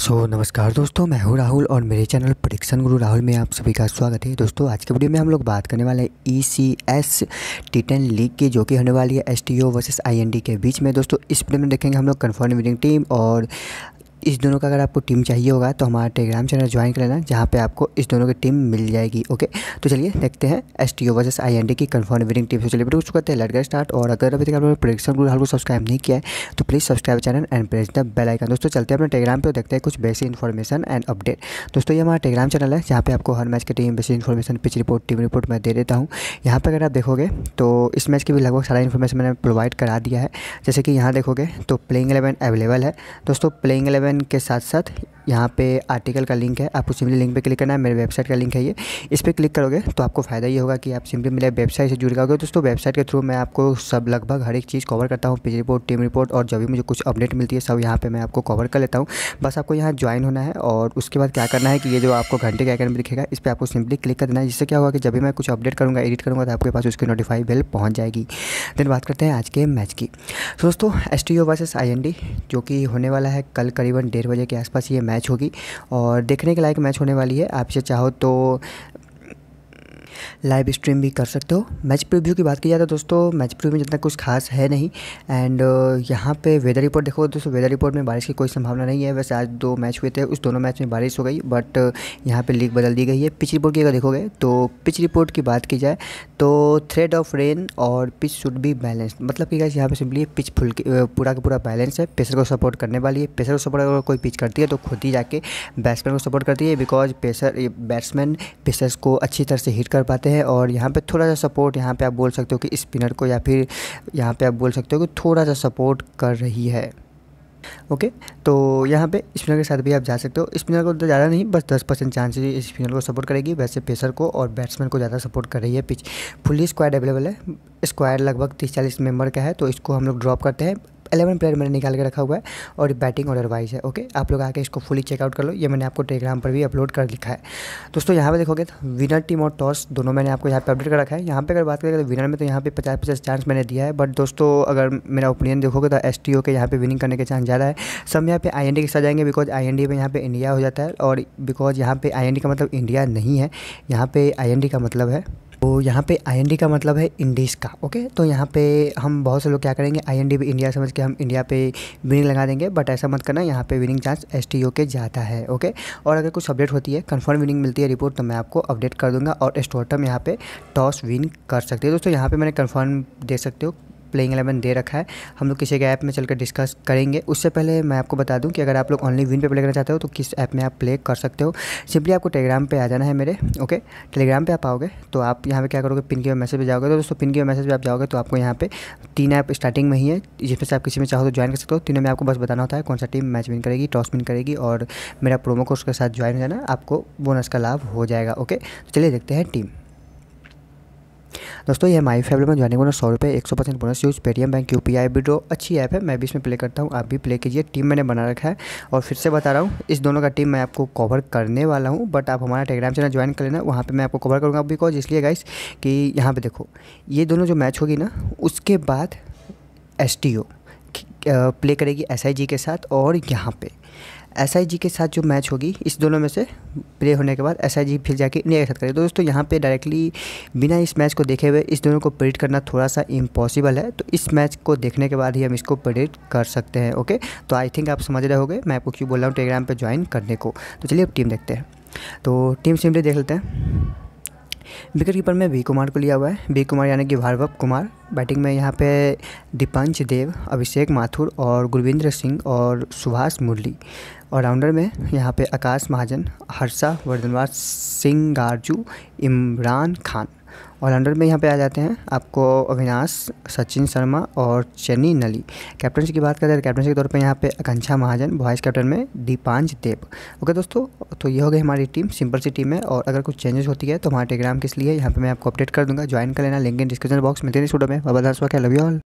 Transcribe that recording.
सो so, नमस्कार दोस्तों मैं हूँ राहुल और मेरे चैनल परीक्षण गुरु राहुल में आप सभी का स्वागत है दोस्तों आज के वीडियो में हम लोग बात करने वाले हैं E C S T ten league की जो कि होने वाली है S T O versus I N D के बीच में दोस्तों इस वीडियो में देखेंगे हम लोग कन्फर्म विनिंग टीम और इस दोनों का अगर आपको टीम चाहिए होगा तो हमारा टेलीग्राम चैनल ज्वाइन कर लेना जहाँ पे आपको इस दोनों की टीम मिल जाएगी ओके तो चलिए देखते हैं S T O versus I N D की कन्फर्म विनिंग टीम से चलिए बिल्कुल करते हैं लड़का स्टार्ट और अगर अभी तक आपने प्रोडक्शन ग्रुप को सब्सक्राइब नहीं किया है तो please subscribe channel and press the bell icon दोस्तों चलते हैं अपने टेलीग्राम पर देखते हैं कुछ बेसिक इन्फॉर्मेशन एंड अपडेट दोस्तों ये हमारा टेलीग्राम चैनल है जहाँ पर आपको हर मैच की team basic information pitch report team report मैं दे देता हूँ यहाँ पर अगर आप देखोगे तो इस मैच की भी लगभग सारा इन्फॉर्मेशन मैंने प्रोवाइड करा दिया है जैसे कि यहाँ देखोगे तो प्लेइंग एलेवन अवेलेबल है दोस्तों प्लेइंग एलेवन के साथ साथ यहाँ पे आर्टिकल का लिंक है आपको सिंपली लिंक पे क्लिक करना है मेरे वेबसाइट का लिंक है ये इस पर क्लिक करोगे तो आपको फ़ायदा ये होगा कि आप सिंपली मेरे वेबसाइट से जुड़ जाओगे दोस्तों वेबसाइट के थ्रू मैं आपको सब लगभग हर एक चीज़ कवर करता हूँ पेज रिपोर्ट टीम रिपोर्ट और जब भी मुझे कुछ अपडेट मिलती है सब यहाँ पर मैं आपको कवर कर लेता हूँ बस आपको यहाँ ज्वाइन होना है और उसके बाद क्या करना है कि ये जो आपको घंटे के आइकन में दिखेगा इस पर आपको सिंपली क्लिक कर देना है जिससे क्या होगा कि जब भी मैं कुछ अपडेट करूँगा एडिट करूँगा तो आपके पास उसकी नोटिफाई बिल पहुँच जाएगी देन बात करते हैं आज के मैच की दोस्तों S T O versus I N D जो कि होने वाला है कल करीबन डेढ़ बजे के आसपास ये मैच होगी और देखने के लायक मैच होने वाली है आप इसे चाहो तो लाइव स्ट्रीम भी कर सकते हो मैच प्रीव्यू की बात की जाए तो दोस्तों मैच प्रीव्यू में जितना कुछ खास है नहीं एंड uh, यहाँ पे वेदर रिपोर्ट देखो तो दोस्तों वेदर रिपोर्ट में बारिश की कोई संभावना नहीं है वैसे आज दो मैच हुए थे उस दोनों मैच में बारिश हो गई बट uh, यहाँ पर लीग बदल दी गई है पिच रिपोर्ट की अगर देखोगे तो पिच रिपोर्ट की बात की जाए तो थ्रेड ऑफ रेन और पिच शुड भी बैलेंस मतलब कि गैस यहाँ पर सिंपली पिच फुल पूरा का पूरा बैलेंस है पेसर को सपोर्ट करने वाली है पेसर को सपोर्ट अगर कोई पिच करती है तो खुद ही जाके बैट्समैन को सपोर्ट करती है बिकॉज पेसर बैट्समैन पेसर्स को अच्छी तरह से हिट कर पाते आते हैं और यहाँ पे थोड़ा सा सपोर्ट यहाँ पे आप बोल सकते हो कि स्पिनर को या फिर यहाँ पे आप बोल सकते हो कि थोड़ा सा सपोर्ट कर रही है ओके okay, तो यहाँ पे स्पिनर के साथ भी आप जा सकते हो स्पिनर को तो ज़्यादा नहीं बस दस परसेंट चांसेज स्पिनर को सपोर्ट करेगी वैसे पेसर को और बैट्समैन को ज़्यादा सपोर्ट कर रही है पिच फुली स्क्वायर अवेलेबल है स्क्वायर लगभग तीस चालीस मेंबर का है तो इसको हम लोग ड्रॉप करते हैं एलेवन प्लेयर मैंने निकाल के रखा हुआ है और बैटिंग ऑर्डर वाइज है ओके आप लोग आके इसको फुली चेकआउट कर लो ये मैंने आपको टेलीग्राम पर भी अपलोड कर लिखा है दोस्तों यहाँ पर देखोगे तो विनर टीम और टॉस दोनों मैंने आपको यहाँ पर अपडेट कर रखा है यहाँ पर अगर बात करें तो विनर में तो यहाँ पर पचास पचास चांस मैंने दिया है बट दोस्तों अगर मेरा ओपिनियन देखोगे तो एस के यहाँ पर विनिंग करने के चांस ज़्यादा है सब यहाँ पर आई के साथ जाएंगे बिकॉज आई में यहाँ पर इंडिया हो जाता है और बिकॉज यहाँ पर आई का मतलब इंडिया नहीं है यहाँ पर आई का मतलब है तो यहाँ पे आई का मतलब है इंडीज़ का ओके तो यहाँ पे हम बहुत से लोग क्या करेंगे आई भी इंडिया समझ के हम इंडिया पे विनिंग लगा देंगे बट ऐसा मत करना यहाँ पे विनिंग चांस एस के जाता है ओके और अगर कुछ अपडेट होती है कन्फर्म विनिंग मिलती है रिपोर्ट तो मैं आपको अपडेट कर दूंगा और स्टोटम यहाँ पे टॉस विन कर सकते हो दोस्तों यहाँ पर मैंने कन्फर्म दे सकते हो प्लेइंग एलेवन दे रखा है हम लोग किसी के ऐप में चलकर डिस्कस करेंगे उससे पहले मैं आपको बता दूं कि अगर आप लोग ऑनली विन पे प्ले करना चाहते हो तो किस ऐप में आप प्ले कर सकते हो सिंपली आपको टेलीग्राम पे आ जाना है मेरे ओके टेलीग्राम पे आप आओगे तो आप यहाँ पे क्या करोगे पिन के मैसेज पर जाओगे तो दोस्तों पिन के मैसेज पर आप जाओगे तो आपको यहाँ पे तीन ऐप स्टार्टिंग में ही है जिसमें से आप किसी में चाहो तो ज्वाइन कर सकते हो तीनों में आपको बस बताना होता है कौन सा टीम मैच विन करेगी टॉस विन करेगी और मेरा प्रोमो कोड के साथ ज्वाइन हो जाना आपको बोनस का लाभ हो जाएगा ओके तो चलिए देखते हैं टीम दोस्तों ये माई फेवरेट में ज्वाइनिंग बोनस सौ रुपये एक सौ percent bonus use Paytm bank U P I withdraw अच्छी ऐप है मैं भी इसमें प्ले करता हूँ आप भी प्ले कीजिए टीम मैंने बना रखा है और फिर से बता रहा हूँ इस दोनों का टीम मैं आपको कवर करने वाला हूँ बट आप हमारा टेलीग्राम चैनल ज्वाइन कर लेना वहाँ पर मैं आपको कवर करूँगा बिकॉज इसलिए गाइस कि यहाँ पर देखो ये दोनों जो मैच होगी ना उसके बाद एस टी ओ प्ले करेगी एस आई जी के साथ और यहाँ पे एस के साथ जो मैच होगी इस दोनों में से प्ले होने के बाद एस फिर जाके इंडिया के साथ करेगी तो दोस्तों यहाँ पे डायरेक्टली बिना इस मैच को देखे हुए इस दोनों को प्रेडिक्ट करना थोड़ा सा इम्पॉसिबल है तो इस मैच को देखने के बाद ही हम इसको प्रेडिक्ट कर सकते हैं ओके तो आई थिंक आप समझ रहे हो मैं आपको क्यों बोल रहा हूँ टेलीग्राम पर ज्वाइन करने को तो चलिए अब टीम देखते हैं तो टीम सिमली देख लेते हैं विकेट कीपर में वी कुमार को लिया हुआ है वी कुमार यानी कि भार्गव कुमार बैटिंग में यहाँ पे दीपांच देव अभिषेक माथुर और गुरविंद्र सिंह और सुभाष मुरली और राउंडर में यहाँ पे आकाश महाजन हर्षा वर्धनवास सिंह गारजू इमरान खान ऑलराउंडर में यहाँ पे आ जाते हैं आपको अविनाश सचिन शर्मा और चेन्नी नली कैप्टनशिप की बात करें तो कैप्टनशिप के तौर पे यहाँ पे आकांक्षा महाजन वाइस कैप्टन में दीपांज देव ओके दोस्तों तो ये हो गई हमारी टीम सिंपल सी टीम है और अगर कुछ चेंजेस होती है तो हमारे टेलीग्राम किस लिए यहाँ पर मैं आपको अपडेट कर दूँगा ज्वाइन कर लेना लिंक इन डिस्क्रिप्शन बॉक्स मिलते हैं स्टूडियो में बाबा दास वाक लव यू ऑल